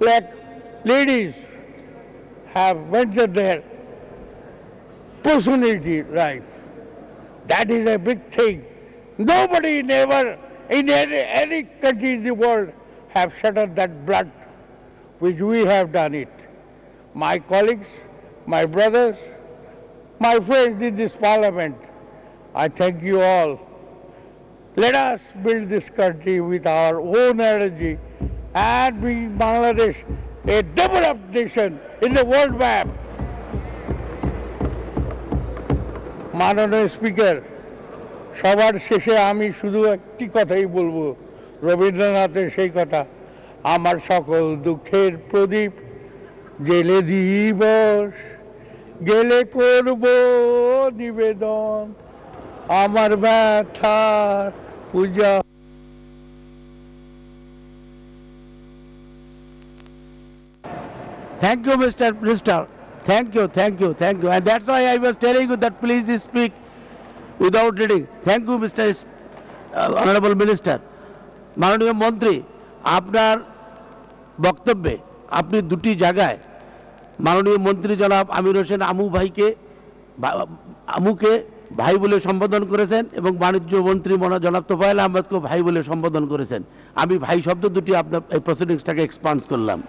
Like ladies have ventured their personality life. That is a big thing. Nobody never in any, any country in the world have shattered that blood which we have done it. My colleagues, my brothers, my friends in this parliament, I thank you all. Let us build this country with our own energy and being Bangladesh a developed nation in the world map. মাননীয় speaker সবার শেষে আমি শুধু একটি কথাই বলবো রবীন্দ্রনাথের সেই কথা আমার সকল দুঃখের প্রদীপ জেলে দিবস গেলে করব নিবেদন আমার ব্যথা পূজা Thank you, Mr. Minister. Thank you, thank you, thank you. And that's why I was telling you that please speak without reading. Thank you, Mr. Uh, Honorable Minister. মাননীয় মন্ত্রী আপনার বক্তব্যে আপনি দুটি জায়গায় মাননীয় মন্ত্রী জনাব আমির হোসেন আমু ভাইকে আমুকে ভাই বলে সম্বোধন করেছেন এবং বাণিজ্য মন্ত্রী মনা জনাব তোফায়েল আহমদকে ভাই বলে সম্বোধন করেছেন আমি ভাই শব্দ দুটি আপনার এই প্রসিডিংসটাকে এক্সপান্স করলাম